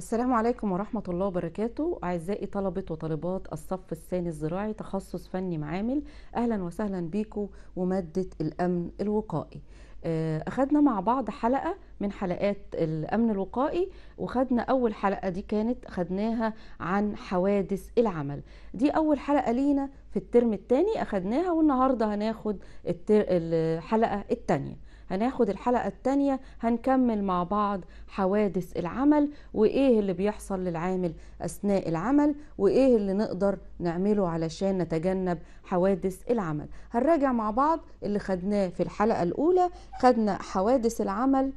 السلام عليكم ورحمة الله وبركاته أعزائي طلبة وطالبات الصف الثاني الزراعي تخصص فني معامل أهلا وسهلا بيكم ومادة الأمن الوقائي آه، أخدنا مع بعض حلقة من حلقات الأمن الوقائي وخدنا أول حلقة دي كانت خدناها عن حوادث العمل دي أول حلقة لينا في الترم الثاني أخدناها والنهاردة هناخد الحلقة الثانية هناخد الحلقة التانية هنكمل مع بعض حوادث العمل وإيه اللي بيحصل للعامل أثناء العمل وإيه اللي نقدر نعمله علشان نتجنب حوادث العمل هنراجع مع بعض اللي خدناه في الحلقة الأولى خدنا حوادث العمل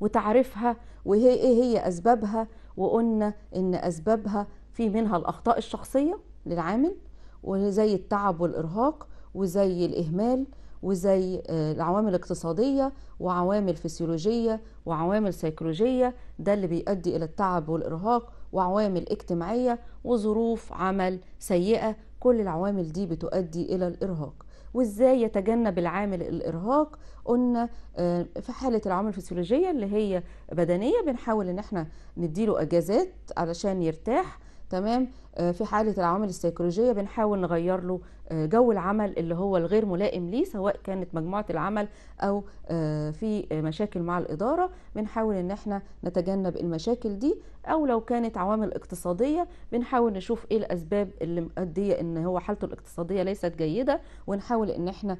وتعريفها وهي إيه هي أسبابها وقلنا إن أسبابها في منها الأخطاء الشخصية للعامل وزي التعب والإرهاق وزي الإهمال وزي آه، العوامل الاقتصادية وعوامل فسيولوجية وعوامل سيكولوجية ده اللي بيؤدي إلى التعب والإرهاق وعوامل اجتماعية وظروف عمل سيئة كل العوامل دي بتؤدي إلى الإرهاق وازاي يتجنب العامل الارهاق قلنا آه، في حاله العوامل الفسيولوجيه اللي هي بدنيه بنحاول ان احنا نديله اجازات علشان يرتاح تمام آه، في حاله العوامل السيكولوجيه بنحاول نغير له آه، جو العمل اللي هو الغير ملائم ليه سواء كانت مجموعه العمل او آه، في مشاكل مع الاداره بنحاول ان احنا نتجنب المشاكل دي او لو كانت عوامل اقتصاديه بنحاول نشوف ايه الاسباب اللي مؤديه ان هو حالته الاقتصاديه ليست جيده ونحاول ان احنا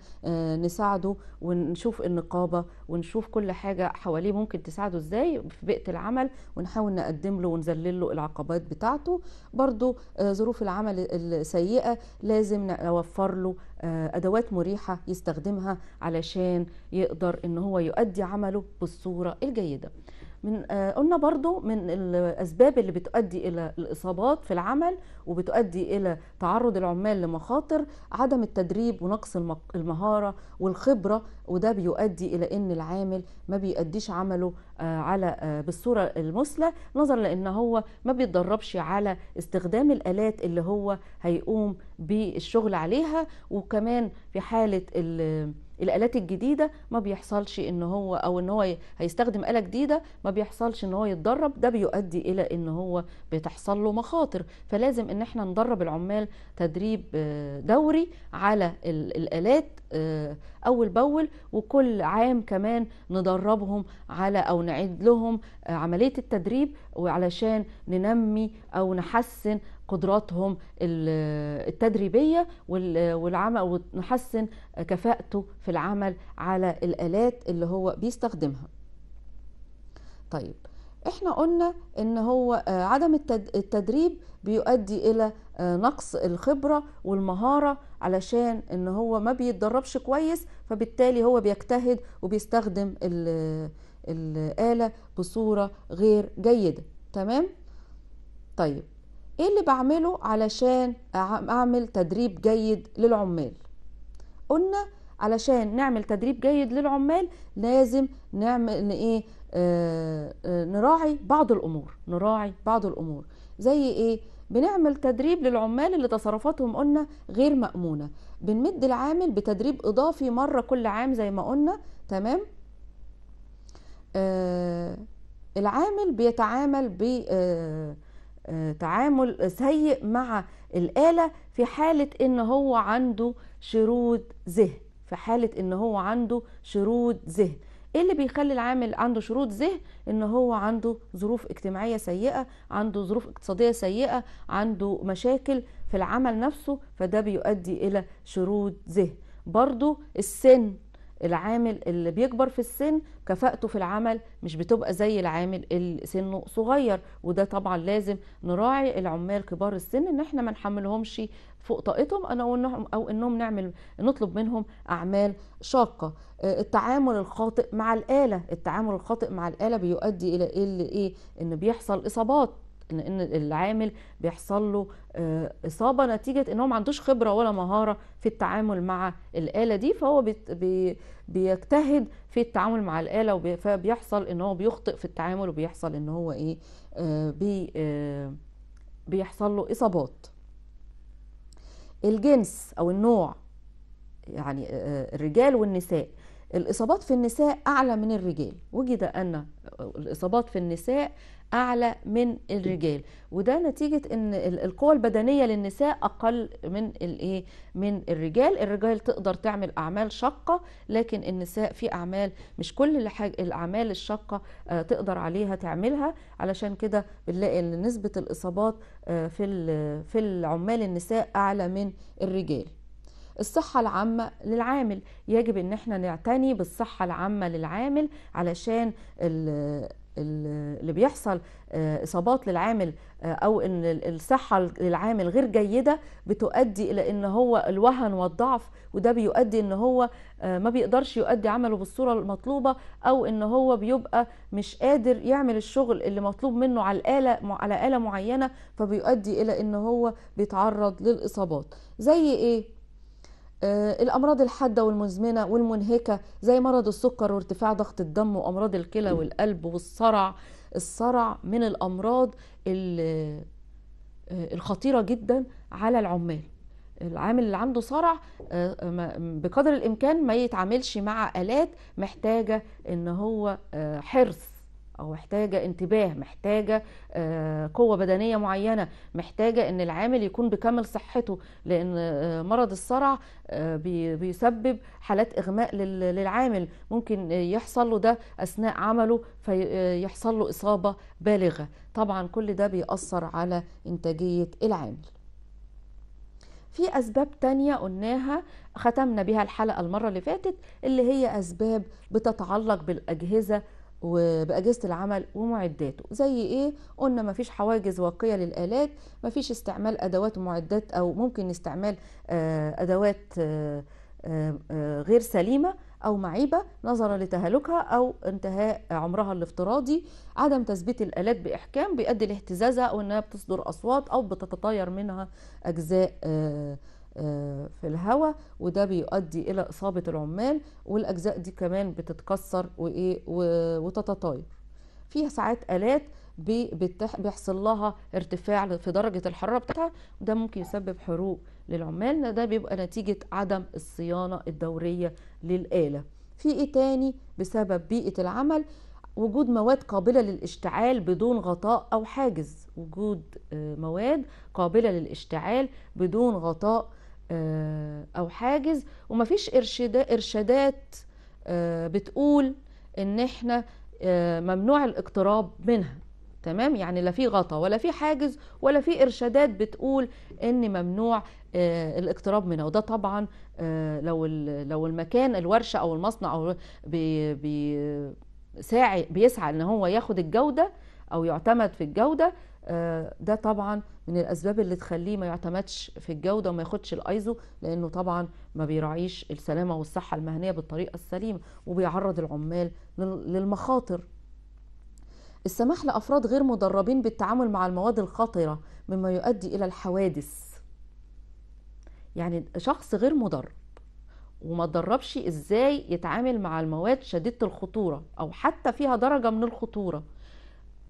نساعده ونشوف النقابه ونشوف كل حاجه حواليه ممكن تساعده ازاي في بيئه العمل ونحاول نقدم له ونذلل له العقبات بتاعته برضه آه، ظروف العمل السيئه لازم نوفر له آه، ادوات مريحه يستخدمها علشان يقدر ان هو يؤدي عمله بالصوره الجيده من آه، قلنا برضو من الأسباب اللي بتؤدي إلى الإصابات في العمل وبتؤدي إلى تعرض العمال لمخاطر عدم التدريب ونقص المهارة والخبرة وده بيؤدي إلى إن العامل ما بيأديش عمله آه، على آه، بالصورة المثلى نظرا لأن هو ما بيتدربش على استخدام الآلات اللي هو هيقوم بالشغل عليها وكمان في حالة الالات الجديده ما بيحصلش ان هو او ان هو هيستخدم اله جديده ما بيحصلش ان هو يتدرب ده بيؤدي الى ان هو بتحصل له مخاطر فلازم ان احنا ندرب العمال تدريب آه، دوري على الالات آه، اول باول وكل عام كمان ندربهم على او نعيد لهم آه، عمليه التدريب وعلشان ننمي او نحسن قدراتهم التدريبيه والعمل ونحسن كفاءته في العمل على الالات اللي هو بيستخدمها طيب احنا قلنا ان هو آه، عدم التدريب بيؤدي الى آه، نقص الخبره والمهاره علشان ان هو ما بيتدربش كويس فبالتالي هو بيجتهد وبيستخدم الاله بصوره غير جيده تمام طيب ايه اللي بعمله علشان اعمل تدريب جيد للعمال قلنا علشان نعمل تدريب جيد للعمال لازم نعمل ايه آه،, آه نراعي بعض الامور نراعي بعض الامور زي ايه بنعمل تدريب للعمال اللي تصرفاتهم قلنا غير مأمونة بنمد العامل بتدريب إضافي مرة كل عام زي ما قلنا تمام آه العامل بيتعامل ب آه تعامل سيء مع الآلة في حالة إن هو عنده شرود ذهن في حالة إن هو عنده شرود ذهن ايه اللي بيخلي العامل عنده شروط ذهن ان هو عنده ظروف اجتماعيه سيئه عنده ظروف اقتصاديه سيئه عنده مشاكل في العمل نفسه فده بيؤدي الى شرود ذهن برضو السن العامل اللي بيكبر في السن كفاءته في العمل مش بتبقى زي العامل اللي سنه صغير وده طبعا لازم نراعي العمال كبار السن ان احنا ما نحملهمش فوق طاقتهم او انهم او انهم نعمل نطلب منهم اعمال شاقه آه، التعامل الخاطئ مع الاله التعامل الخاطئ مع الاله بيؤدي الى ايه, إيه؟ ان بيحصل اصابات ان العامل بيحصل له آه، اصابه نتيجه ان هو ما عندوش خبره ولا مهاره في التعامل مع الاله دي فهو بيجتهد في التعامل مع الاله فبيحصل ان هو بيخطئ في التعامل وبيحصل ان هو ايه آه، بي آه، بيحصل له اصابات الجنس او النوع يعني الرجال والنساء الإصابات في النساء أعلى من الرجال وجد أن الإصابات في النساء اعلى من الرجال وده نتيجه ان القوه البدنيه للنساء اقل من الايه من الرجال الرجال تقدر تعمل اعمال شاقه لكن النساء في اعمال مش كل الاعمال الشاقه آه، تقدر عليها تعملها علشان كده بنلاقي ان نسبه الاصابات آه، في في العمال النساء اعلى من الرجال الصحة العامة للعامل يجب ان احنا نعتني بالصحة العامة للعامل علشان اللي بيحصل آه، اصابات للعامل آه، او ان الصحه للعامل غير جيده بتؤدي الى ان هو الوهن والضعف وده بيؤدي ان هو آه، ما بيقدرش يؤدي عمله بالصوره المطلوبه او ان هو بيبقى مش قادر يعمل الشغل اللي مطلوب منه على الاله على اله معينه فبيؤدي الى ان هو بيتعرض للاصابات زي ايه آه، الامراض الحاده والمزمنه والمنهكه زي مرض السكر وارتفاع ضغط الدم وامراض الكلى والقلب والصرع الصرع من الامراض آه، الخطيره جدا على العمال العامل اللي عنده صرع آه، بقدر الامكان ما يتعاملش مع الات محتاجه ان هو حرص او محتاجه انتباه محتاجه آه، قوه بدنيه معينه محتاجه ان العامل يكون بكامل صحته لان آه، مرض الصرع آه، بيسبب حالات اغماء للعامل ممكن يحصل له ده اثناء عمله فيحصل له اصابه بالغه طبعا كل ده بيأثر على انتاجيه العامل في أسباب تانية قلناها ختمنا بها الحلقة المرة اللي فاتت اللي هي أسباب بتتعلق بالأجهزة وبأجهزة العمل ومعداته زي إيه؟ قلنا مفيش حواجز واقية للآلات مفيش استعمال أدوات ومعدات أو ممكن استعمال آه، أدوات آه، آه، غير سليمة أو معيبة نظرا لتهالكها أو انتهاء عمرها الافتراضي عدم تثبيت الآلات بإحكام بيؤدي لاهتزازها أو إنها بتصدر أصوات أو بتتطاير منها أجزاء آه، في الهواء وده بيؤدي الى اصابه العمال والاجزاء دي كمان بتتكسر وايه وتتطاير فيها ساعات الات بيحصل لها ارتفاع في درجه الحراره بتاعتها وده ممكن يسبب حروق للعمال ده بيبقى نتيجه عدم الصيانه الدوريه للاله في ايه تاني بسبب بيئه العمل وجود مواد قابله للاشتعال بدون غطاء او حاجز وجود آه، مواد قابله للاشتعال بدون غطاء آه، او حاجز ومفيش ارشادات آه، بتقول ان احنا آه، ممنوع الاقتراب منها تمام يعني لا في غطا ولا في حاجز ولا في ارشادات بتقول ان ممنوع الاقتراب منها وده طبعا لو لو المكان الورشه او المصنع او بي بيسعى ان هو ياخد الجوده او يعتمد في الجوده آه، ده طبعا من الاسباب اللي تخليه ما يعتمدش في الجوده وما ياخدش الايزو لانه طبعا ما بيراعيش السلامه والصحه المهنيه بالطريقه السليمه وبيعرض العمال للمخاطر السماح لافراد غير مدربين بالتعامل مع المواد الخطره مما يؤدي الى الحوادث يعني شخص غير مدرب وما تدربش ازاي يتعامل مع المواد شديده الخطوره او حتى فيها درجه من الخطوره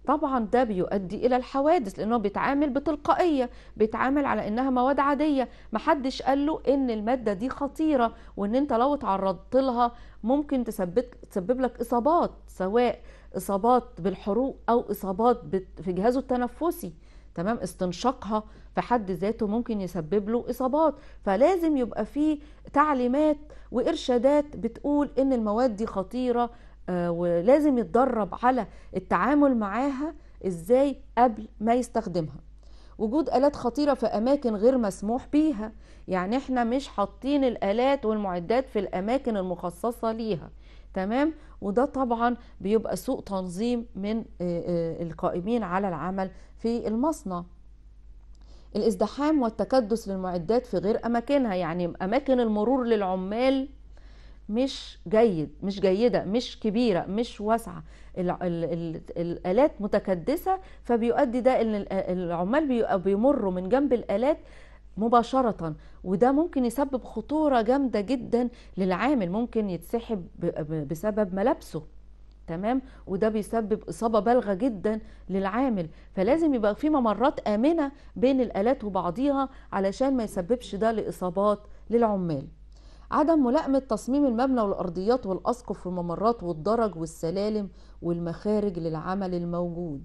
طبعا ده بيؤدي الى الحوادث لانه بيتعامل بتلقائيه بيتعامل على انها مواد عاديه محدش قال له ان الماده دي خطيره وان انت لو اتعرضت لها ممكن تسبب تسبب لك اصابات سواء اصابات بالحروق او اصابات في جهازه التنفسي تمام استنشاقها في حد ذاته ممكن يسبب له اصابات فلازم يبقى فيه تعليمات وارشادات بتقول ان المواد دي خطيره آه، ولازم يتدرب على التعامل معاها ازاي قبل ما يستخدمها وجود آلات خطيرة في أماكن غير مسموح بيها يعني احنا مش حاطين الآلات والمعدات في الأماكن المخصصة ليها تمام وده طبعا بيبقى سوء تنظيم من آه، آه، القائمين على العمل في المصنع الازدحام والتكدس للمعدات في غير أماكنها يعني أماكن المرور للعمال مش جيد مش جيده مش كبيره مش واسعه الالات متكدسه فبيؤدي ده ان العمال بيمروا من جنب الالات مباشرة وده ممكن يسبب خطورة جامدة جدا للعامل ممكن يتسحب بسبب ملابسه تمام وده بيسبب إصابة بالغة جدا للعامل فلازم يبقى في ممرات آمنة بين الآلات وبعضيها علشان ما يسببش ده لإصابات للعمال عدم ملائمة تصميم المبنى والأرضيات والأسقف والممرات والدرج والسلالم والمخارج للعمل الموجود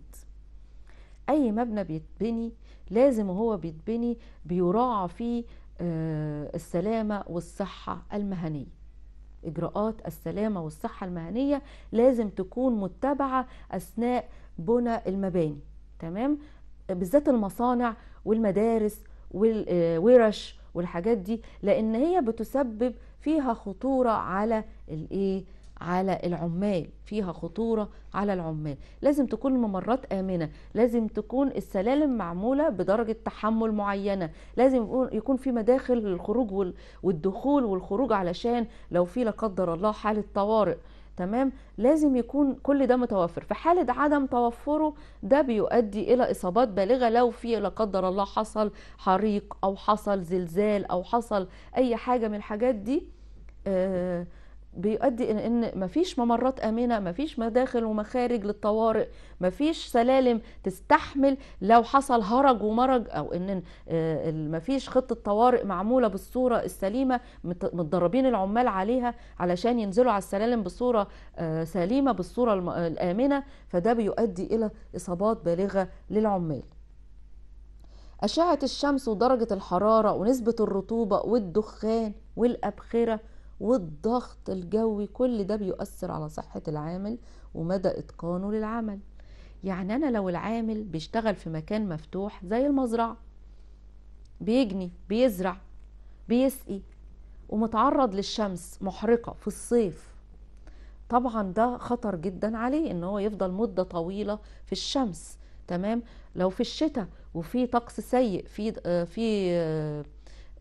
أي مبنى بيتبني لازم وهو بيتبني بيراعى فيه آه، السلامة والصحة المهنية إجراءات السلامة والصحة المهنية لازم تكون متبعة أثناء بناء المباني تمام بالذات المصانع والمدارس والورش آه، والحاجات دي لان هي بتسبب فيها خطوره على الايه على العمال فيها خطوره على العمال لازم تكون الممرات امنه لازم تكون السلالم معموله بدرجه تحمل معينه لازم يكون في مداخل للخروج والدخول والخروج علشان لو في لا قدر الله حاله طوارئ تمام لازم يكون كل ده متوفر في حالة عدم توفره ده بيؤدي إلى إصابات بالغة لو في لا قدر الله حصل حريق أو حصل زلزال أو حصل أي حاجة من الحاجات دي آه بيؤدي ان ان مفيش ممرات امنه مفيش مداخل ومخارج للطوارئ مفيش سلالم تستحمل لو حصل هرج ومرج او ان آه، مفيش خطه طوارئ معموله بالصوره السليمه متدربين العمال عليها علشان ينزلوا على السلالم بصوره آه، سليمه بالصوره الامنه فده بيؤدي الى اصابات بالغه للعمال أشعة الشمس ودرجة الحرارة ونسبة الرطوبة والدخان والأبخرة والضغط الجوي كل ده بيؤثر على صحة العامل ومدى إتقانه للعمل يعني أنا لو العامل بيشتغل في مكان مفتوح زي المزرعة بيجني بيزرع بيسقي ومتعرض للشمس محرقة في الصيف طبعا ده خطر جدا عليه ان هو يفضل مدة طويلة في الشمس تمام لو في الشتاء وفي طقس سيء في آه، في آه،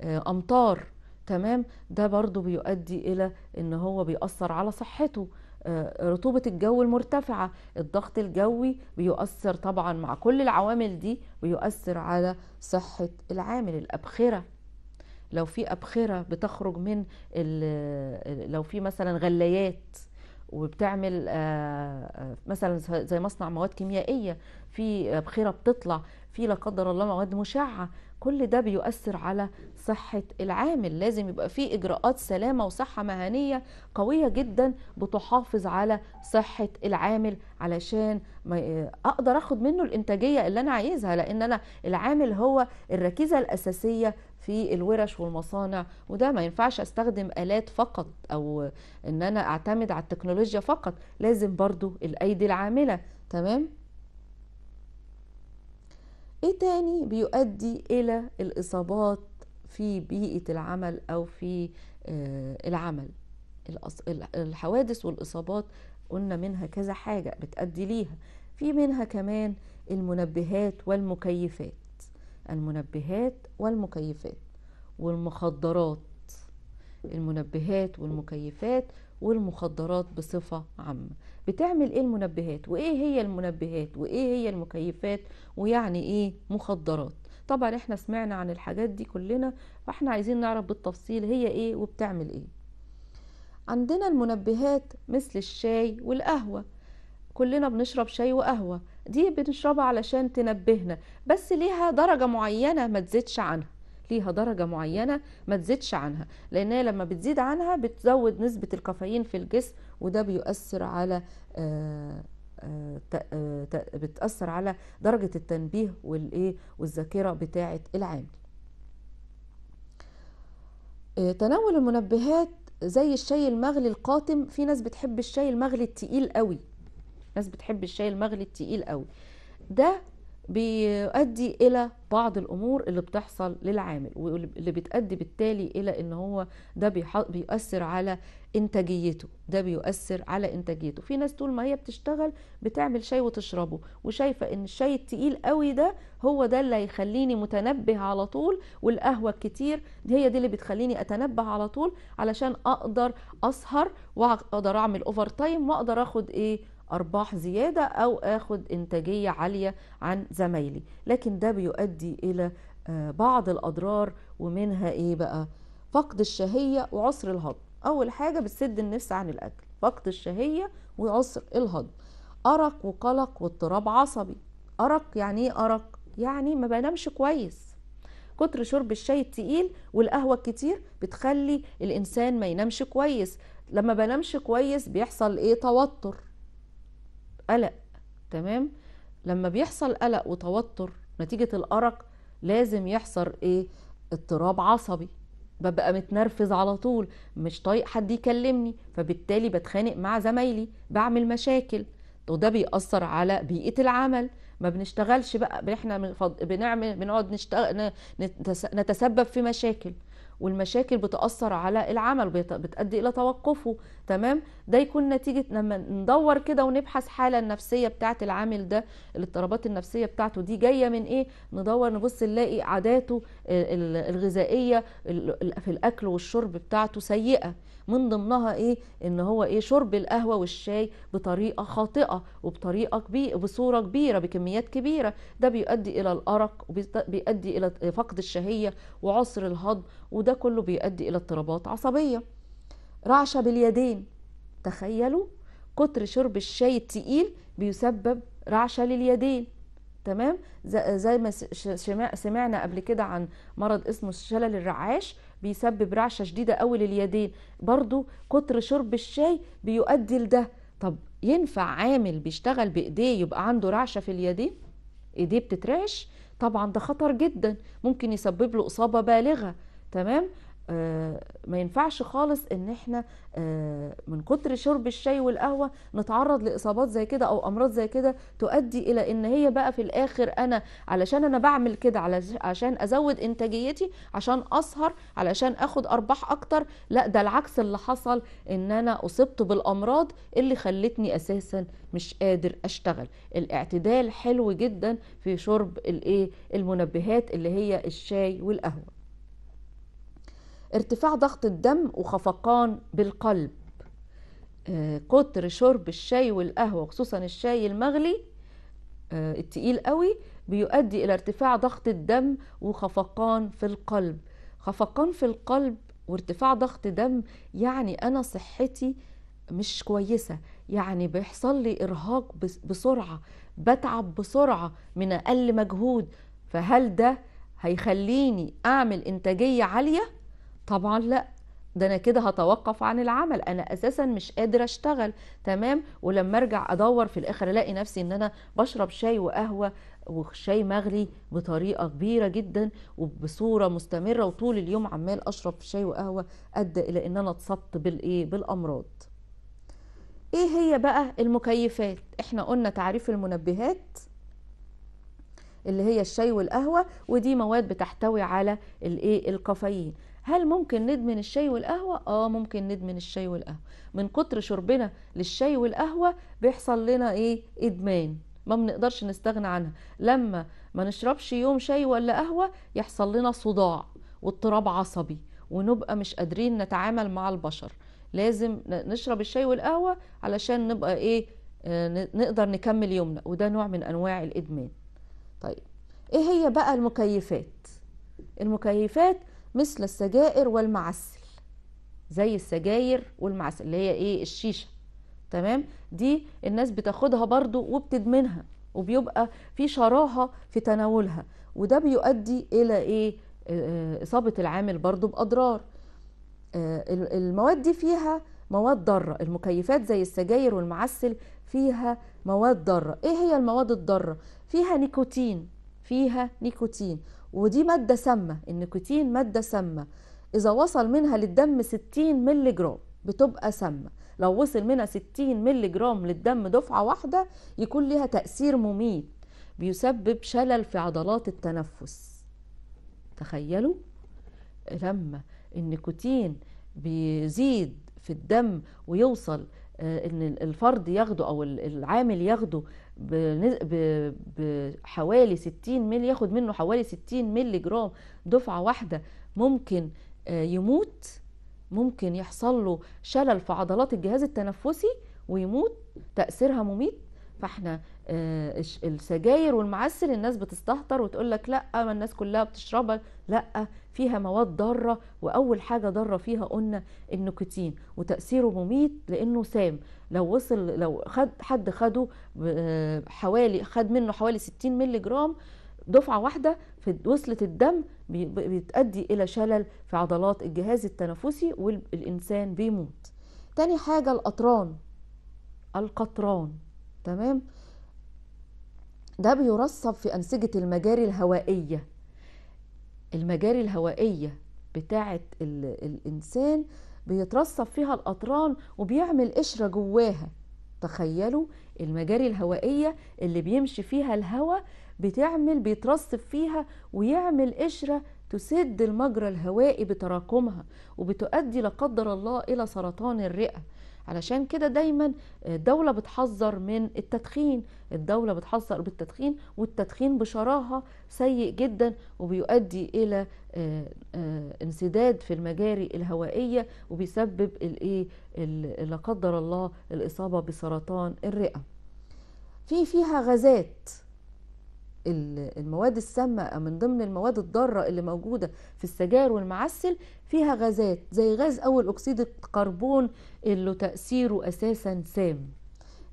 آه، امطار تمام ده برضو بيؤدي الى ان هو بيأثر على صحته آه، رطوبة الجو المرتفعة الضغط الجوي بيؤثر طبعا مع كل العوامل دي بيؤثر على صحة العامل الأبخرة لو في أبخرة بتخرج من لو في مثلا غليات وبتعمل آه، آه، مثلا زي مصنع مواد كيميائية في أبخرة بتطلع في لا قدر الله مواد مشعة كل ده بيؤثر على صحة العامل لازم يبقى فيه إجراءات سلامة وصحة مهنية قوية جدا بتحافظ على صحة العامل علشان ما أقدر أخد منه الإنتاجية اللي أنا عايزها لأن أنا العامل هو الركيزة الأساسية في الورش والمصانع وده ما ينفعش استخدم آلات فقط أو إن أنا أعتمد على التكنولوجيا فقط لازم برضو الأيدي العاملة تمام؟ ايه تاني بيؤدي الى الاصابات في بيئه العمل او في آه، العمل الحوادث والاصابات قلنا منها كذا حاجه بتؤدي ليها في منها كمان المنبهات والمكيفات المنبهات والمكيفات والمخدرات المنبهات والمكيفات والمخدرات بصفة عامة بتعمل ايه المنبهات وايه هي المنبهات وايه هي المكيفات ويعني ايه مخدرات طبعا احنا سمعنا عن الحاجات دي كلنا فاحنا عايزين نعرف بالتفصيل هي ايه وبتعمل ايه عندنا المنبهات مثل الشاي والقهوة كلنا بنشرب شاي وقهوة دي بنشربها علشان تنبهنا بس ليها درجة معينة ما تزيدش عنها ليها درجة معينة ما تزيدش عنها لأن هي لما بتزيد عنها بتزود نسبة الكافيين في الجسم وده بيؤثر على آه، آه، آه، بتأثر على درجة التنبيه والإيه والذاكرة بتاعة العامل تناول المنبهات زي الشاي المغلي القاتم في ناس بتحب الشاي المغلي التقيل قوي ناس بتحب الشاي المغلي التقيل قوي ده بيؤدي الى بعض الامور اللي بتحصل للعامل واللي بتؤدي بالتالي الى ان هو ده بيؤثر على انتاجيته ده بيؤثر على انتاجيته في ناس طول ما هي بتشتغل بتعمل شاي وتشربه وشايفه ان الشاي التقيل قوي ده هو ده اللي هيخليني متنبه على طول والقهوه الكتير هي دي اللي بتخليني اتنبه على طول علشان اقدر اسهر واقدر اعمل اوفر تايم واقدر اخد ايه أرباح زيادة أو آخد إنتاجية عالية عن زمايلي لكن ده بيؤدي إلى آه، بعض الأضرار ومنها إيه بقى فقد الشهية وعسر الهضم أول حاجة بتسد النفس عن الأكل فقد الشهية وعسر الهضم أرق وقلق واضطراب عصبي أرق يعني إيه أرق؟ يعني ما بنامش كويس كتر شرب الشاي التقيل والقهوة الكتير بتخلي الإنسان ما ينامش كويس لما بنامش كويس بيحصل إيه توتر قلق تمام لما بيحصل قلق وتوتر نتيجة الأرق لازم يحصل إيه اضطراب عصبي ببقى متنرفز على طول مش طايق حد يكلمني فبالتالي بتخانق مع زمايلي بعمل مشاكل وده بيأثر على بيئة العمل ما بنشتغلش بقى احنا بنعمل بنقعد نشتغل نتسبب في مشاكل والمشاكل بتأثر على العمل بتؤدي إلى توقفه تمام ده يكون نتيجه لما ندور كده ونبحث حاله النفسيه بتاعه العامل ده الاضطرابات النفسيه بتاعته دي جايه من ايه ندور نبص نلاقي عاداته الغذائيه في الاكل والشرب بتاعته سيئه من ضمنها ايه ان هو ايه شرب القهوه والشاي بطريقه خاطئه وبطريقه كبيره بصوره كبيره بكميات كبيره ده بيؤدي الى الارق وبيؤدي الى فقد الشهيه وعسر الهضم وده كله بيؤدي الى اضطرابات عصبيه رعشة باليدين تخيلوا كتر شرب الشاي التقيل بيسبب رعشة لليدين تمام زي ما سمعنا قبل كده عن مرض اسمه شلل الرعاش بيسبب رعشه شديده قوي لليدين برضو كتر شرب الشاي بيؤدي لده طب ينفع عامل بيشتغل بايديه يبقى عنده رعشه في اليدين ايديه بتترعش طبعا ده خطر جدا ممكن يسبب له اصابه بالغه تمام آه، ما ينفعش خالص ان احنا آه، من كتر شرب الشاي والقهوه نتعرض لاصابات زي كده او امراض زي كده تؤدي الى ان هي بقى في الاخر انا علشان انا بعمل كده علشان ازود انتاجيتي عشان اسهر علشان اخد ارباح اكتر لا ده العكس اللي حصل ان انا اصبت بالامراض اللي خلتني اساسا مش قادر اشتغل الاعتدال حلو جدا في شرب الايه المنبهات اللي هي الشاي والقهوه ارتفاع ضغط الدم وخفقان بالقلب آه، كتر شرب الشاي والقهوة خصوصا الشاي المغلي آه، التقيل قوي بيؤدي إلى ارتفاع ضغط الدم وخفقان في القلب خفقان في القلب وارتفاع ضغط دم يعني أنا صحتي مش كويسة يعني بيحصل لي إرهاق بسرعة بتعب بسرعة من أقل مجهود فهل ده هيخليني أعمل إنتاجية عالية؟ طبعا لا ده انا كده هتوقف عن العمل انا اساسا مش قادر اشتغل تمام ولما ارجع ادور في الاخر الاقي نفسي ان انا بشرب شاي وقهوه وشاي مغلي بطريقه كبيره جدا وبصوره مستمره وطول اليوم عمال اشرب شاي وقهوه ادى الى ان انا اتصبت بالايه بالامراض ايه هي بقى المكيفات احنا قلنا تعريف المنبهات اللي هي الشاي والقهوه ودي مواد بتحتوي على الايه الكافيين هل ممكن ندمن الشاي والقهوة؟ اه ممكن ندمن الشاي والقهوة من كتر شربنا للشاي والقهوة بيحصل لنا ايه ادمان ما بنقدرش نستغنى عنها لما ما نشربش يوم شاي ولا قهوة يحصل لنا صداع واضطراب عصبي ونبقى مش قادرين نتعامل مع البشر لازم نشرب الشاي والقهوة علشان نبقى ايه آه، نقدر نكمل يومنا وده نوع من انواع الادمان طيب ايه هي بقى المكيفات المكيفات مثل السجائر والمعسل زي السجاير والمعسل اللي هي ايه الشيشه تمام دي الناس بتاخدها برضو وبتدمنها وبيبقى في شراهه في تناولها وده بيؤدي الى ايه آه، آه، اصابه العامل برضو باضرار آه، المواد دي فيها مواد ضاره المكيفات زي السجاير والمعسل فيها مواد ضاره ايه هي المواد الضاره فيها نيكوتين فيها نيكوتين ودي مادة سامة النيكوتين مادة سامة إذا وصل منها للدم 60 ملي جرام بتبقى سامة لو وصل منها 60 ملي جرام للدم دفعة واحدة يكون لها تأثير مميت بيسبب شلل في عضلات التنفس تخيلوا لما النيكوتين بيزيد في الدم ويوصل آه، ان الفرد ياخده او العامل ياخده بحوالي 60 مل ياخد منه حوالي 60 ملي جرام دفعة واحدة ممكن آه، يموت ممكن يحصل له شلل في عضلات الجهاز التنفسي ويموت تأثيرها مميت فاحنا آه، السجاير والمعسل الناس بتستهتر وتقول لك لا ما الناس كلها بتشربها لا فيها مواد ضاره واول حاجه ضاره فيها قلنا النيكوتين وتاثيره مميت لانه سام لو وصل لو خد حد خده آه، حوالي خد منه حوالي 60 مللي جرام دفعه واحده في وصلت الدم بتؤدي الى شلل في عضلات الجهاز التنفسي والانسان بيموت تاني حاجه القطران القطران تمام ده بيرصب في أنسجة المجاري الهوائية المجاري الهوائية بتاعة الإنسان بيترصب فيها الأطران وبيعمل قشرة جواها تخيلوا المجاري الهوائية اللي بيمشي فيها الهواء بتعمل بيترصب فيها ويعمل قشرة تسد المجرى الهوائي بتراكمها وبتؤدي لا قدر الله إلى سرطان الرئة علشان كده دايما آه، الدولة بتحذر من التدخين الدولة بتحذر بالتدخين والتدخين بشراهة سيء جدا وبيؤدي إلى آه، آه، انسداد في المجاري الهوائية وبيسبب الايه لا قدر الله الإصابة بسرطان الرئة في فيها غازات المواد السامة من ضمن المواد الضارة اللي موجودة في السجاير والمعسل فيها غازات زي غاز أول أكسيد الكربون اللي تأثيره أساسا سام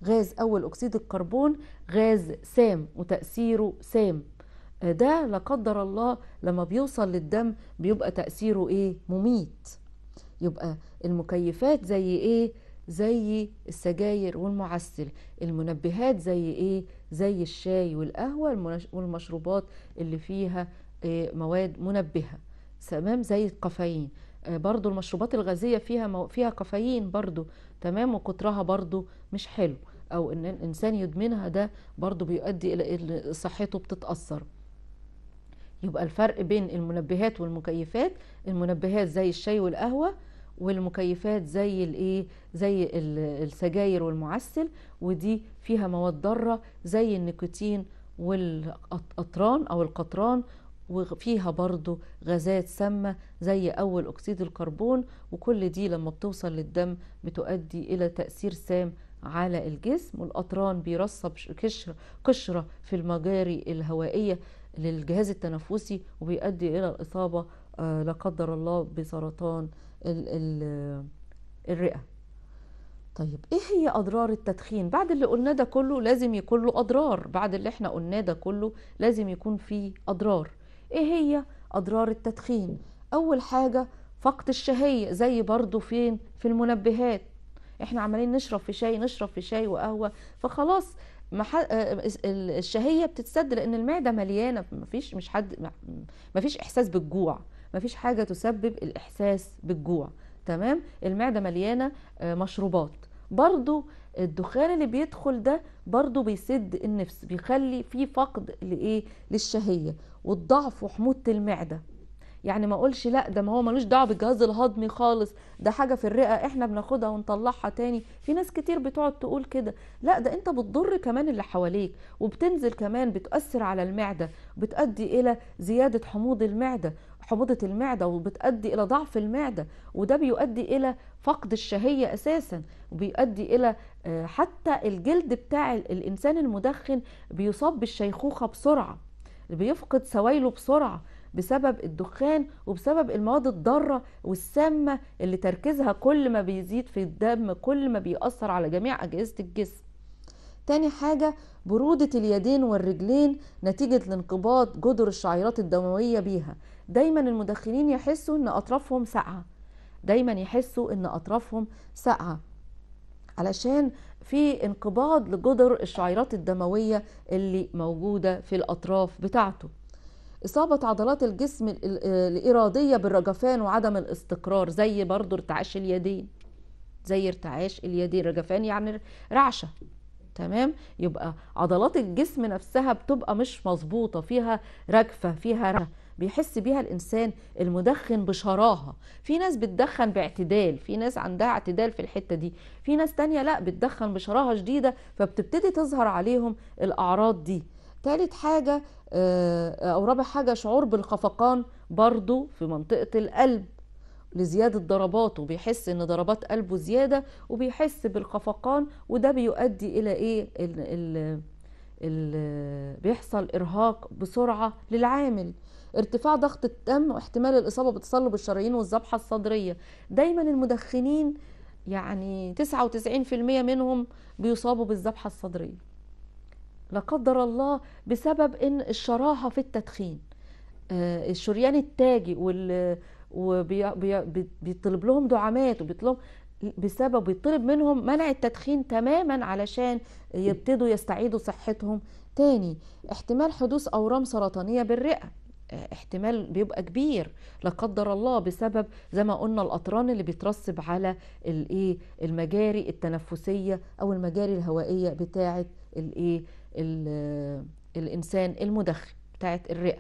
غاز أول أكسيد الكربون غاز سام وتأثيره سام ده لا قدر الله لما بيوصل للدم بيبقى تأثيره إيه مميت يبقى المكيفات زي إيه زي السجاير والمعسل المنبهات زي ايه زي الشاي والقهوة والمشروبات اللي فيها آه، مواد منبهة تمام زي الكافيين آه، برضو المشروبات الغازية فيها مو... فيها كافيين برضو تمام وكترها برضو مش حلو او ان الانسان يدمنها ده برضو بيؤدي الى صحته بتتأثر يبقى الفرق بين المنبهات والمكيفات المنبهات زي الشاي والقهوة والمكيفات زي الايه زي السجاير والمعسل ودي فيها مواد ضاره زي النيكوتين والقطران او القطران وفيها برضو غازات سامة زي أول أكسيد الكربون وكل دي لما بتوصل للدم بتؤدي إلى تأثير سام على الجسم والقطران بيرسب قشرة قشرة في المجاري الهوائية للجهاز التنفسي وبيؤدي إلى الإصابة آه، لا قدر الله بسرطان ال الرئه طيب ايه هي اضرار التدخين بعد اللي قلناه ده كله لازم يكون له اضرار بعد اللي احنا قلناه ده كله لازم يكون فيه اضرار ايه هي اضرار التدخين اول حاجه فقد الشهيه زي برضو فين في المنبهات احنا عمالين نشرب في شاي نشرب في شاي وقهوه فخلاص مح... آه، الشهيه بتتسد لان المعده مليانه مفيش مش حد مفيش احساس بالجوع مفيش حاجه تسبب الاحساس بالجوع تمام المعده مليانه آه، مشروبات برضو الدخان اللي بيدخل ده برضو بيسد النفس بيخلي في فقد لايه للشهيه والضعف وحموضه المعده يعني ما اقولش لا ده ما هو ملوش دعوه بالجهاز الهضمي خالص ده حاجه في الرئه احنا بناخدها ونطلعها تاني في ناس كتير بتقعد تقول كده لا ده انت بتضر كمان اللي حواليك وبتنزل كمان بتاثر على المعده بتؤدي الى زياده حموض المعده حموضة المعدة وبتؤدي إلى ضعف المعدة وده بيؤدي إلى فقد الشهية أساسا وبيؤدي إلى آه، حتى الجلد بتاع الإنسان المدخن بيصاب بالشيخوخة بسرعة بيفقد سوائله بسرعة بسبب الدخان وبسبب المواد الضارة والسامة اللي تركيزها كل ما بيزيد في الدم كل ما بيأثر على جميع أجهزة الجسم تاني حاجة برودة اليدين والرجلين نتيجة لانقباض جدر الشعيرات الدموية بيها دايما المدخنين يحسوا ان اطرافهم ساقعه دايما يحسوا ان اطرافهم ساقعه علشان في انقباض لجدر الشعيرات الدمويه اللي موجوده في الاطراف بتاعته إصابة عضلات الجسم الإرادية بالرجفان وعدم الاستقرار زي برضو ارتعاش اليدين زي ارتعاش اليدين رجفان يعني رعشة تمام يبقى عضلات الجسم نفسها بتبقى مش مظبوطة فيها رجفة فيها رجفة بيحس بيها الانسان المدخن بشراهه في ناس بتدخن باعتدال في ناس عندها اعتدال في الحته دي في ناس تانية لا بتدخن بشراهه شديده فبتبتدي تظهر عليهم الاعراض دي ثالث حاجه آه، او رابع حاجه شعور بالخفقان برضو في منطقه القلب لزيادة ضرباته بيحس ان ضربات قلبه زيادة وبيحس بالخفقان وده بيؤدي الى ايه بيحصل ارهاق بسرعه للعامل ارتفاع ضغط الدم واحتمال الاصابه بتصلب الشرايين والذبحه الصدريه دايما المدخنين يعني 99% منهم بيصابوا بالذبحه الصدريه لا قدر الله بسبب ان الشراهه في التدخين آه، الشريان التاجي وبيطلب لهم دعامات وبيطلب بسبب يطلب منهم منع التدخين تماما علشان يبتدوا يستعيدوا صحتهم تاني احتمال حدوث أورام سرطانية بالرئة احتمال بيبقى كبير لا قدر الله بسبب زي ما قلنا الاطران اللي بيترسب على الايه المجاري التنفسيه او المجاري الهوائيه بتاعه الايه الانسان المدخن بتاعه الرئه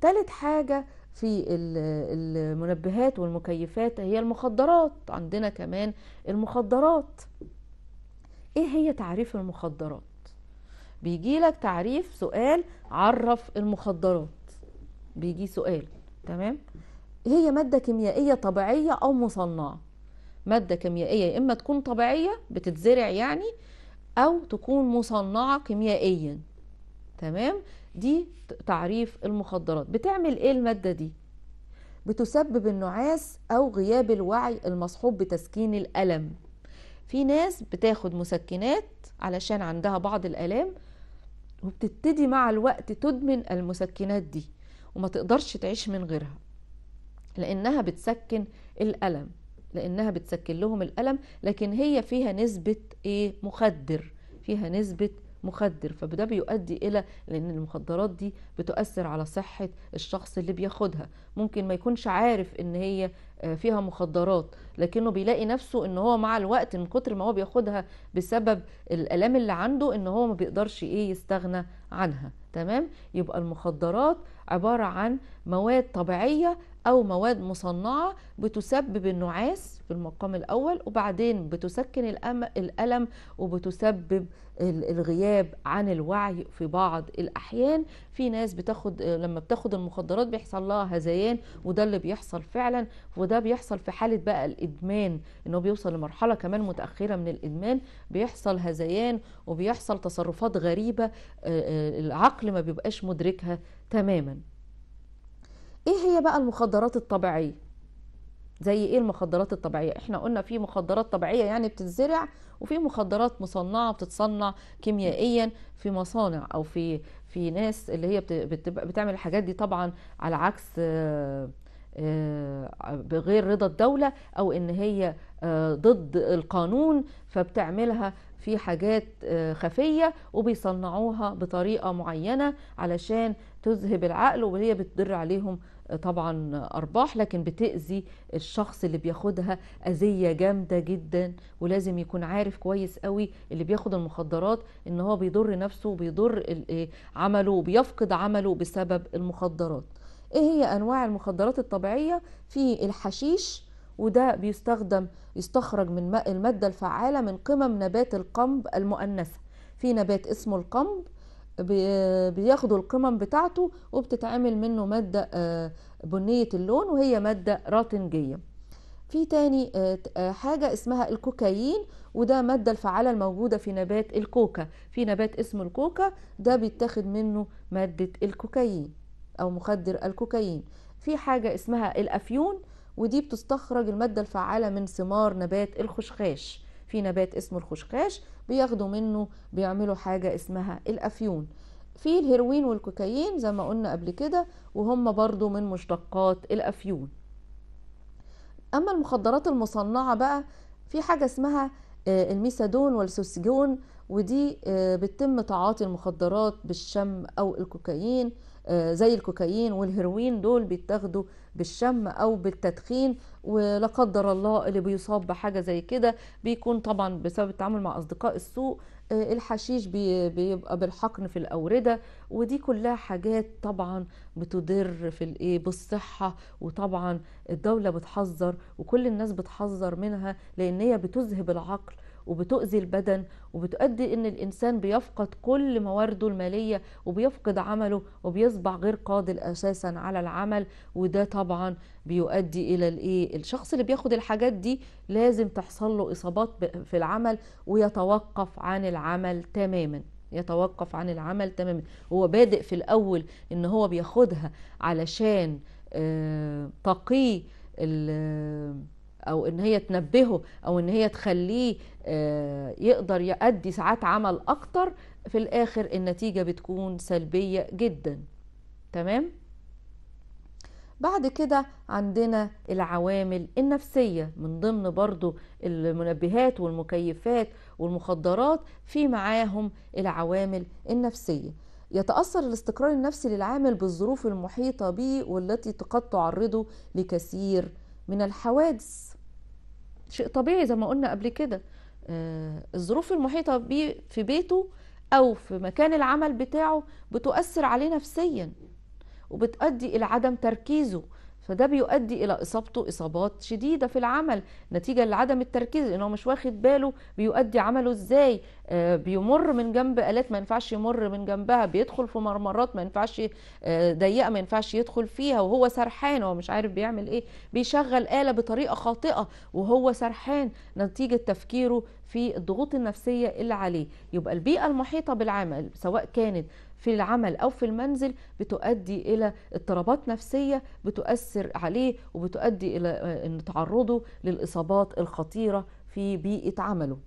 ثالث حاجه في المنبهات والمكيفات هي المخدرات عندنا كمان المخدرات ايه هي تعريف المخدرات بيجي لك تعريف سؤال عرف المخدرات بيجي سؤال تمام هي مادة كيميائية طبيعية أو مصنعة مادة كيميائية إما تكون طبيعية بتتزرع يعني أو تكون مصنعة كيميائيا تمام دي تعريف المخدرات بتعمل ايه المادة دي بتسبب النعاس او غياب الوعي المصحوب بتسكين الالم في ناس بتاخد مسكنات علشان عندها بعض الالام وبتبتدي مع الوقت تدمن المسكنات دي وما تقدرش تعيش من غيرها لانها بتسكن الالم لانها بتسكن لهم الالم لكن هي فيها نسبه ايه مخدر فيها نسبه مخدر فده بيؤدي الى لان المخدرات دي بتؤثر على صحه الشخص اللي بياخدها ممكن ما يكونش عارف ان هي آه، فيها مخدرات لكنه بيلاقي نفسه ان هو مع الوقت من كتر ما هو بياخدها بسبب الالام اللي عنده ان هو ما بيقدرش ايه يستغنى عنها تمام يبقى المخدرات عباره عن مواد طبيعيه أو مواد مصنعة بتسبب النعاس في المقام الأول وبعدين بتسكن الألم وبتسبب الغياب عن الوعي في بعض الأحيان في ناس بتاخد لما بتاخد المخدرات بيحصل لها هذيان وده اللي بيحصل فعلا وده بيحصل في حالة بقى الإدمان إنه بيوصل لمرحلة كمان متأخرة من الإدمان بيحصل هذيان وبيحصل تصرفات غريبة العقل ما بيبقاش مدركها تماما ايه هي بقى المخدرات الطبيعيه زي ايه المخدرات الطبيعيه احنا قلنا في مخدرات طبيعيه يعني بتتزرع وفي مخدرات مصنعه بتتصنع كيميائيا في مصانع او في في ناس اللي هي بتعمل الحاجات دي طبعا على عكس آه، آه، بغير رضا الدولة أو إن هي آه، ضد القانون فبتعملها في حاجات خفية وبيصنعوها بطريقة معينة علشان تذهب العقل وهي بتضر عليهم طبعا ارباح لكن بتاذي الشخص اللي بياخدها اذيه جامده جدا ولازم يكون عارف كويس قوي اللي بياخد المخدرات ان هو بيضر نفسه وبيضر إيه، عمله وبيفقد عمله بسبب المخدرات ايه هي انواع المخدرات الطبيعيه في الحشيش وده بيستخدم يستخرج من الماده الفعاله من قمم نبات القنب المؤنثه في نبات اسمه القنب بياخدوا القمم بتاعته وبتتعمل منه مادة آه، بنية اللون وهي مادة راتنجية في تاني آه، آه، حاجة اسمها الكوكايين وده مادة الفعالة الموجودة في نبات الكوكا في نبات اسمه الكوكا ده بيتاخد منه مادة الكوكايين أو مخدر الكوكايين في حاجة اسمها الأفيون ودي بتستخرج المادة الفعالة من ثمار نبات الخشخاش في نبات اسمه الخشخاش بياخدوا منه بيعملوا حاجة اسمها الأفيون في الهيروين والكوكايين زي ما قلنا قبل كده وهم برضو من مشتقات الأفيون أما المخدرات المصنعة بقى في حاجة اسمها آه، الميسادون والسوسجون ودي آه، بتتم تعاطي المخدرات بالشم أو الكوكايين آه، زي الكوكايين والهيروين دول بيتاخدوا بالشم او بالتدخين ولا قدر الله اللي بيصاب بحاجه زي كده بيكون طبعا بسبب التعامل مع اصدقاء السوء آه، الحشيش بيبقى بالحقن في الاورده ودي كلها حاجات طبعا بتضر في الايه بالصحه وطبعا الدوله بتحذر وكل الناس بتحذر منها لان هي بتذهب العقل وبتؤذي البدن وبتؤدي ان الانسان بيفقد كل موارده الماليه وبيفقد عمله وبيصبح غير قادر اساسا على العمل وده طبعا بيؤدي الى الايه الشخص اللي بياخد الحاجات دي لازم تحصل له اصابات في العمل ويتوقف عن العمل تماما يتوقف عن العمل تماما هو بادئ في الاول ان هو بياخدها علشان آه، تقي او ان هي تنبهه او ان هي تخليه آه، يقدر يأدي ساعات عمل اكتر في الاخر النتيجة بتكون سلبية جدا تمام بعد كده عندنا العوامل النفسية من ضمن برضو المنبهات والمكيفات والمخدرات في معاهم العوامل النفسية يتأثر الاستقرار النفسي للعامل بالظروف المحيطة به والتي قد تعرضه لكثير من الحوادث شيء طبيعي زي ما قلنا قبل كده آه، الظروف المحيطة بيه في بيته أو في مكان العمل بتاعه بتؤثر عليه نفسيا وبتؤدي إلى عدم تركيزه فده بيؤدي الى اصابته اصابات شديده في العمل نتيجه لعدم التركيز لانه مش واخد باله بيؤدي عمله ازاي آه بيمر من جنب الات ما ينفعش يمر من جنبها بيدخل في مرمرات ما ينفعش آه ضيقه ما ينفعش يدخل فيها وهو سرحان هو مش عارف بيعمل ايه بيشغل اله بطريقه خاطئه وهو سرحان نتيجه تفكيره في الضغوط النفسيه اللي عليه يبقى البيئه المحيطه بالعمل سواء كانت في العمل أو في المنزل بتؤدي إلى اضطرابات نفسية بتؤثر عليه وبتؤدي إلى آه، أن تعرضه للإصابات الخطيرة في بيئة عمله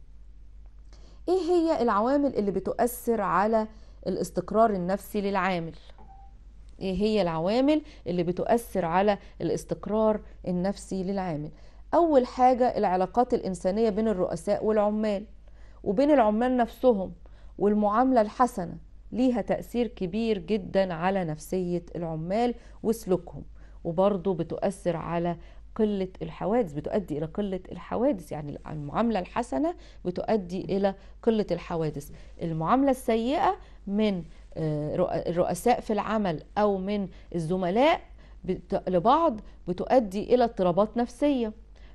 إيه هي العوامل اللي بتؤثر على الاستقرار النفسي للعامل؟ ايه هي العوامل اللي بتؤثر على الاستقرار النفسي للعامل اول حاجه العلاقات الانسانيه بين الرؤساء والعمال وبين العمال نفسهم والمعامله الحسنه ليها تأثير كبير جدا على نفسية العمال وسلوكهم وبرضه بتؤثر على قلة الحوادث بتؤدي إلى قلة الحوادث يعني المعاملة الحسنة بتؤدي إلى قلة الحوادث المعاملة السيئة من آه، الرؤساء في العمل أو من الزملاء لبعض بتؤدي إلى اضطرابات نفسية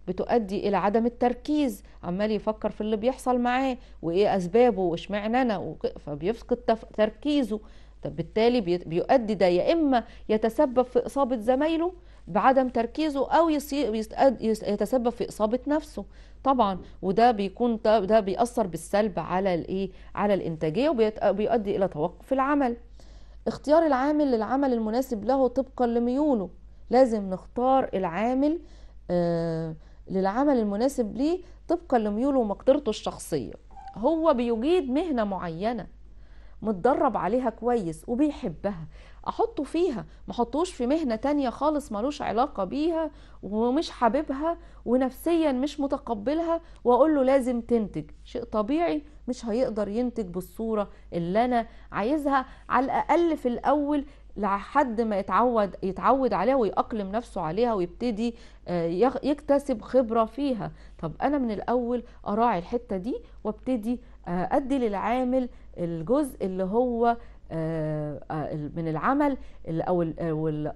بتؤدي الى عدم التركيز عمال يفكر في اللي بيحصل معاه وايه اسبابه واشمعنى انا فبيفقد تركيزه طب بالتالي بيؤدي ده يا اما يتسبب في اصابه زمايله بعدم تركيزه او يتسبب في اصابه نفسه طبعا وده بيكون ده بيأثر بالسلب على الايه على الانتاجيه وبيؤدي الى توقف العمل اختيار العامل للعمل المناسب له طبقا لميوله لازم نختار العامل آه للعمل المناسب ليه طبقا لميوله ومقدرته الشخصية هو بيجيد مهنة معينة متدرب عليها كويس وبيحبها احطه فيها ما احطوش في مهنة تانية خالص ملوش علاقة بيها ومش حاببها ونفسيا مش متقبلها واقول له لازم تنتج شيء طبيعي مش هيقدر ينتج بالصورة اللي انا عايزها على الاقل في الاول لحد ما يتعود يتعود عليها ويأقلم نفسه عليها ويبتدي آه، يكتسب خبرة فيها طب أنا من الأول أراعي الحتة دي وابتدي آه، أدي للعامل الجزء اللي هو آه، من العمل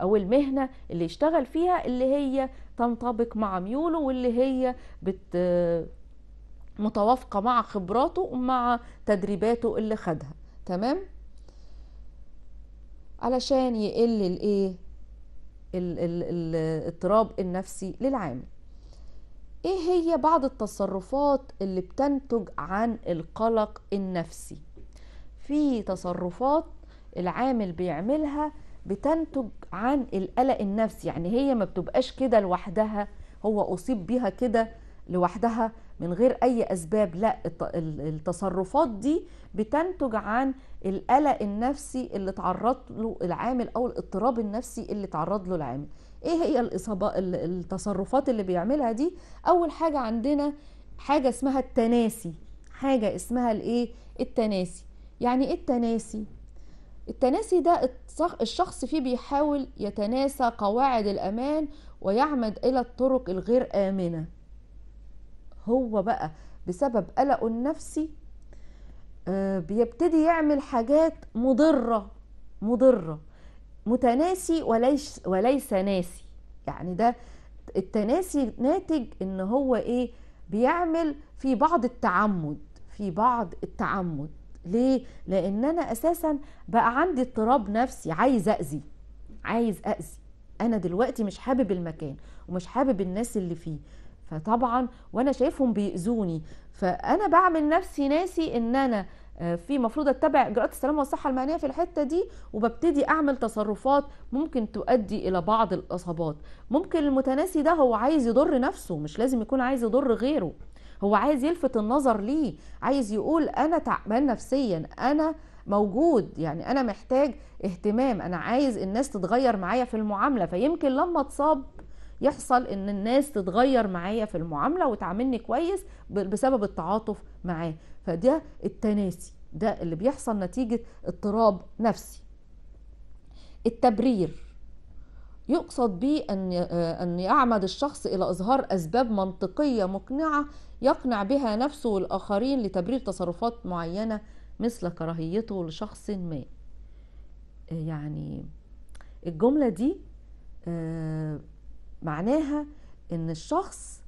أو المهنة اللي يشتغل فيها اللي هي تنطبق مع ميوله واللي هي بت متوافقة مع خبراته ومع تدريباته اللي خدها تمام؟ علشان يقل الايه الاضطراب النفسي للعامل ايه هي بعض التصرفات اللي بتنتج عن القلق النفسي في تصرفات العامل بيعملها بتنتج عن القلق النفسي يعني هي ما بتبقاش كده لوحدها هو اصيب بيها كده لوحدها من غير اي اسباب لا التصرفات دي بتنتج عن القلق النفسي اللي تعرض له العامل او الاضطراب النفسي اللي تعرض له العامل ايه هي الاصابه التصرفات اللي بيعملها دي اول حاجه عندنا حاجه اسمها التناسي حاجه اسمها الايه التناسي يعني ايه التناسي التناسي ده الشخص فيه بيحاول يتناسى قواعد الامان ويعمد الى الطرق الغير امنه هو بقى بسبب قلقه النفسي آه، بيبتدي يعمل حاجات مضرة مضرة متناسي وليس, وليس ناسي يعني ده التناسي ناتج ان هو ايه بيعمل في بعض التعمد في بعض التعمد ليه لان انا اساسا بقى عندي اضطراب نفسي عايز اذي عايز اذي انا دلوقتي مش حابب المكان ومش حابب الناس اللي فيه فطبعا وانا شايفهم بيأذوني فانا بعمل نفسي ناسي ان انا آه، في مفروض اتبع اجراءات السلامه والصحه المهنيه في الحته دي وببتدي اعمل تصرفات ممكن تؤدي الى بعض الاصابات ممكن المتناسي ده هو عايز يضر نفسه مش لازم يكون عايز يضر غيره هو عايز يلفت النظر ليه عايز يقول انا تعبان نفسيا انا موجود يعني انا محتاج اهتمام انا عايز الناس تتغير معايا في المعامله فيمكن لما اتصاب يحصل ان الناس تتغير معايا في المعامله وتعاملني كويس بسبب التعاطف معاه فده التناسي ده اللي بيحصل نتيجه اضطراب نفسي التبرير يقصد به أن آه، أن يعمد الشخص إلى إظهار أسباب منطقية مقنعة يقنع بها نفسه والآخرين لتبرير تصرفات معينة مثل كراهيته لشخص ما آه، يعني الجملة دي آه، معناها ان الشخص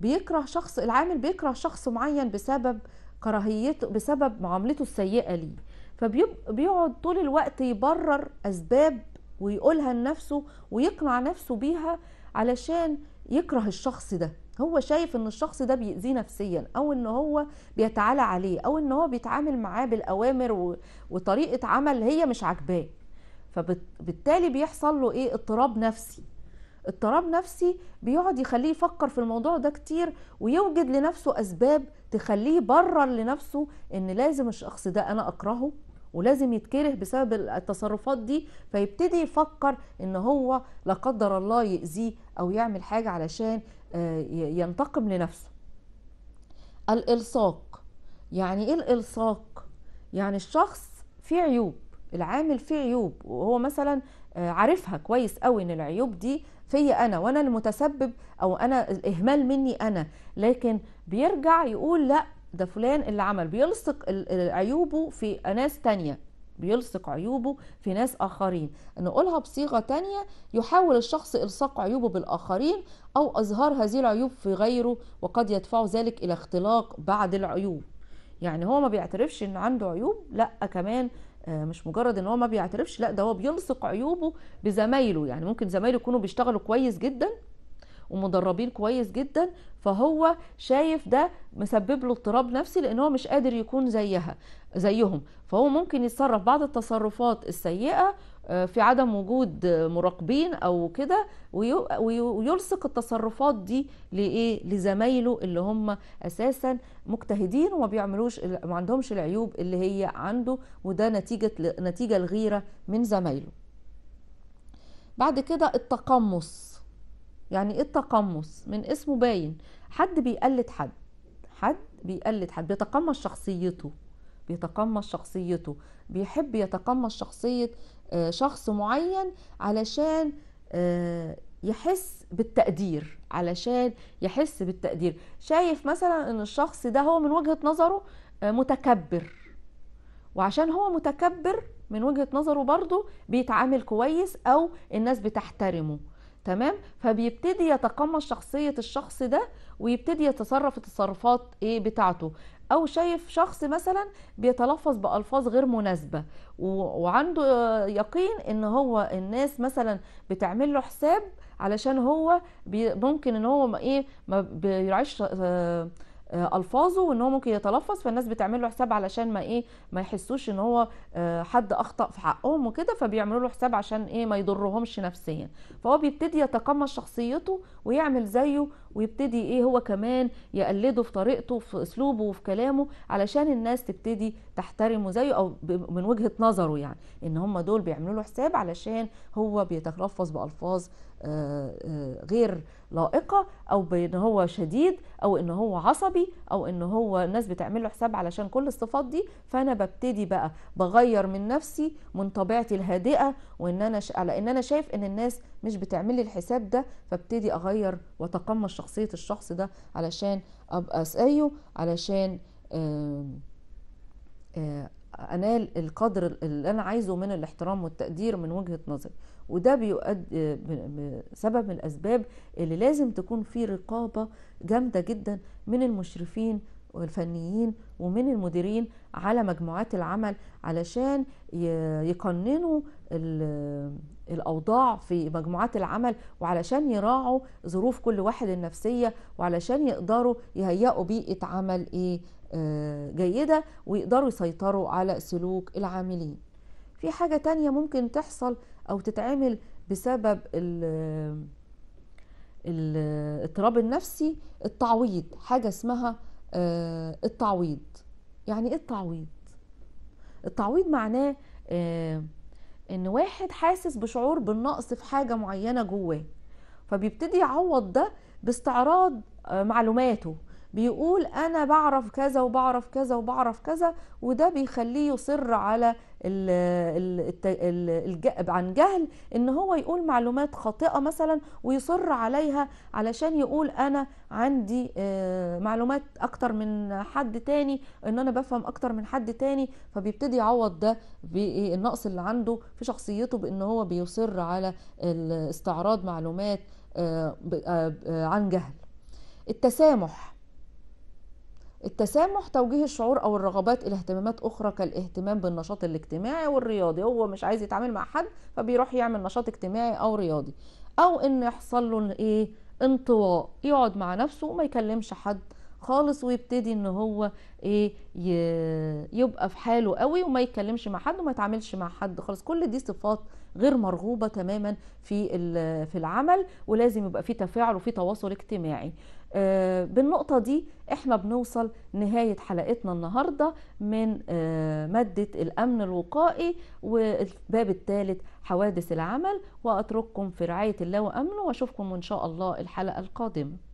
بيكره شخص العامل بيكره شخص معين بسبب كراهيته بسبب معاملته السيئه ليه فبيقعد طول الوقت يبرر اسباب ويقولها لنفسه ويقنع نفسه بيها علشان يكره الشخص ده هو شايف ان الشخص ده بيأذيه نفسيا او ان هو بيتعالى عليه او ان هو بيتعامل معاه بالاوامر وطريقه عمل هي مش عاجباه فبالتالي بيحصل له ايه اضطراب نفسي اضطراب نفسي بيقعد يخليه يفكر في الموضوع ده كتير ويوجد لنفسه اسباب تخليه برر لنفسه ان لازم الشخص ده انا اكرهه ولازم يتكره بسبب التصرفات دي فيبتدي يفكر ان هو لا قدر الله يأذيه او يعمل حاجة علشان آه، ينتقم لنفسه الالصاق يعني ايه الالصاق يعني الشخص فيه عيوب العامل فيه عيوب وهو مثلا آه، عارفها كويس قوي ان العيوب دي فيا انا وانا المتسبب او انا الاهمال مني انا لكن بيرجع يقول لا ده فلان اللي عمل بيلصق عيوبه في ناس تانية بيلصق عيوبه في ناس آخرين نقولها بصيغة تانية يحاول الشخص إلصاق عيوبه بالآخرين أو إظهار هذه العيوب في غيره وقد يدفع ذلك إلى اختلاق بعض العيوب يعني هو ما بيعترفش إن عنده عيوب لأ كمان آه، مش مجرد ان هو ما بيعترفش لا ده هو بيلصق عيوبه بزمايله يعني ممكن زمايله يكونوا بيشتغلوا كويس جدا ومدربين كويس جدا فهو شايف ده مسبب له اضطراب نفسي لان هو مش قادر يكون زيها زيهم فهو ممكن يتصرف بعض التصرفات السيئه آه، في عدم وجود مراقبين او كده ويلصق التصرفات دي لايه لزمايله اللي هم اساسا مجتهدين وما بيعملوش ما عندهمش العيوب اللي هي عنده وده نتيجه نتيجه الغيره من زمايله بعد كده التقمص يعني ايه التقمص من اسمه باين حد بيقلد حد حد بيقلد حد بيتقمص شخصيته بيتقمص شخصيته بيحب يتقمص شخصية آه، شخص معين علشان آه، يحس بالتقدير علشان يحس بالتقدير شايف مثلا ان الشخص ده هو من وجهة نظره آه، متكبر وعشان هو متكبر من وجهة نظره برضه بيتعامل كويس او الناس بتحترمه تمام فبيبتدي يتقمص شخصية الشخص ده ويبتدي يتصرف التصرفات ايه بتاعته او شايف شخص مثلا بيتلفظ بالفاظ غير مناسبه وعنده يقين ان هو الناس مثلا بتعمل له حساب علشان هو ممكن ان هو ايه ما بيراعيش آه، آه، الفاظه وان هو ممكن يتلفظ فالناس بتعمل له حساب علشان ما ايه ما يحسوش ان هو آه، حد اخطا في حقهم وكده فبيعملوا له حساب عشان ايه ما يضرهمش نفسيا فهو بيبتدي يتقمص شخصيته ويعمل زيه ويبتدي ايه هو كمان يقلده في طريقته في اسلوبه وفي كلامه علشان الناس تبتدي تحترمه زيه او من وجهه نظره يعني ان هم دول بيعملوا له حساب علشان هو بيتلفظ بالفاظ آه، آه، غير لائقه او بان هو شديد او ان هو عصبي او ان هو الناس بتعمل له حساب علشان كل الصفات دي فانا ببتدي بقى بغير من نفسي من طبيعتي الهادئه وان انا ش... على ان انا شايف ان الناس مش بتعمل لي الحساب ده فابتدي اغير واتقمص شخصيه الشخص ده علشان ابقى زيه علشان آه، انال القدر اللي انا عايزه من الاحترام والتقدير من وجهه نظري وده بيؤدي سبب من الأسباب اللي لازم تكون في رقابة جامدة جدا من المشرفين والفنيين ومن المديرين على مجموعات العمل علشان يقننوا الأوضاع في مجموعات العمل وعلشان يراعوا ظروف كل واحد النفسية وعلشان يقدروا يهيئوا بيئة عمل إيه آه، جيدة ويقدروا يسيطروا على سلوك العاملين في حاجة تانية ممكن تحصل أو تتعمل بسبب الاضطراب النفسي التعويض حاجة اسمها آه، التعويض يعني ايه التعويض التعويض معناه آه، ان واحد حاسس بشعور بالنقص في حاجة معينة جواه فبيبتدي يعوض ده باستعراض آه، معلوماته بيقول انا بعرف كذا وبعرف كذا وبعرف كذا وده بيخليه يصر على عن جهل ان هو يقول معلومات خاطئه مثلا ويصر عليها علشان يقول انا عندي آه، معلومات اكتر من حد تاني ان انا بفهم اكتر من حد تاني فبيبتدي يعوض ده بالنقص إيه، اللي عنده في شخصيته بان هو بيصر على استعراض معلومات آه، آه، عن جهل التسامح التسامح توجيه الشعور او الرغبات الى اهتمامات اخرى كالاهتمام بالنشاط الاجتماعي والرياضي هو مش عايز يتعامل مع حد فبيروح يعمل نشاط اجتماعي او رياضي او ان يحصل له ايه انطواء يقعد مع نفسه وما يكلمش حد خالص ويبتدي ان هو ايه يبقى في حاله قوي وما يتكلمش مع حد وما يتعاملش مع حد خالص كل دي صفات غير مرغوبه تماما في في العمل ولازم يبقى في تفاعل وفي تواصل اجتماعي آه، بالنقطة دي احنا بنوصل نهاية حلقتنا النهاردة من آه، مادة الأمن الوقائي والباب الثالث حوادث العمل وأترككم في رعاية الله وأمنه وأشوفكم إن شاء الله الحلقة القادمة